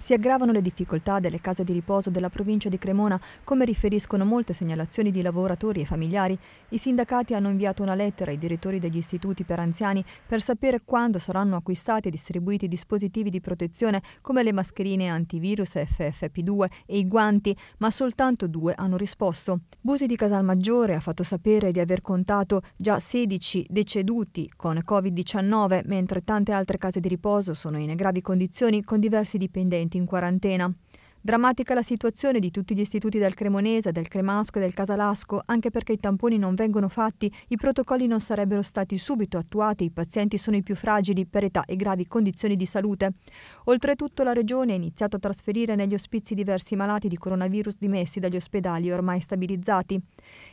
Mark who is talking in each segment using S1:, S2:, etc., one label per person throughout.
S1: Si aggravano le difficoltà delle case di riposo della provincia di Cremona, come riferiscono molte segnalazioni di lavoratori e familiari. I sindacati hanno inviato una lettera ai direttori degli istituti per anziani per sapere quando saranno acquistati e distribuiti dispositivi di protezione come le mascherine antivirus FFP2 e i guanti, ma soltanto due hanno risposto. Busi di Casalmaggiore ha fatto sapere di aver contato già 16 deceduti con Covid-19, mentre tante altre case di riposo sono in gravi condizioni con diversi dipendenti in quarantena. Drammatica la situazione di tutti gli istituti del Cremonese, del Cremasco e del Casalasco, anche perché i tamponi non vengono fatti, i protocolli non sarebbero stati subito attuati, i pazienti sono i più fragili per età e gravi condizioni di salute. Oltretutto la Regione ha iniziato a trasferire negli ospizi diversi malati di coronavirus dimessi dagli ospedali ormai stabilizzati.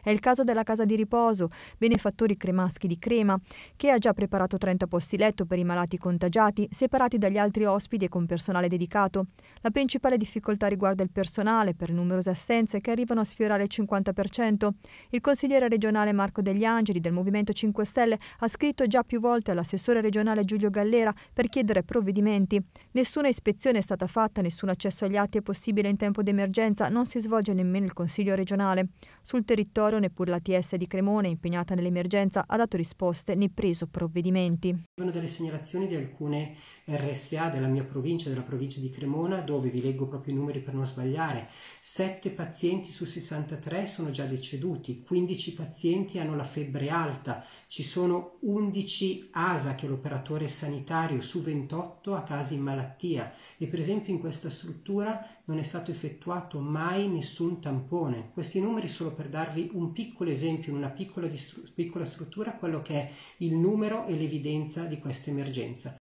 S1: È il caso della casa di riposo, benefattori cremaschi di Crema, che ha già preparato 30 posti letto per i malati contagiati, separati dagli altri ospiti e con personale dedicato. La principale difficoltà difficoltà riguarda il personale per numerose assenze che arrivano a sfiorare il 50%. Il consigliere regionale Marco Degli Angeli del Movimento 5 Stelle ha scritto già più volte all'assessore regionale Giulio Gallera per chiedere provvedimenti. Nessuna ispezione è stata fatta, nessun accesso agli atti è possibile in tempo d'emergenza, non si svolge nemmeno il consiglio regionale. Sul territorio neppure la TS di Cremone, impegnata nell'emergenza, ha dato risposte né preso provvedimenti.
S2: Sono delle segnalazioni di alcune RSA della mia provincia, della provincia di Cremona, dove vi leggo proprio i numeri numeri per non sbagliare, 7 pazienti su 63 sono già deceduti, 15 pazienti hanno la febbre alta, ci sono 11 ASA che è l'operatore sanitario su 28 a casi in malattia e per esempio in questa struttura non è stato effettuato mai nessun tampone. Questi numeri solo per darvi un piccolo esempio, in una piccola, distru- piccola struttura, quello che è il numero e l'evidenza di questa emergenza.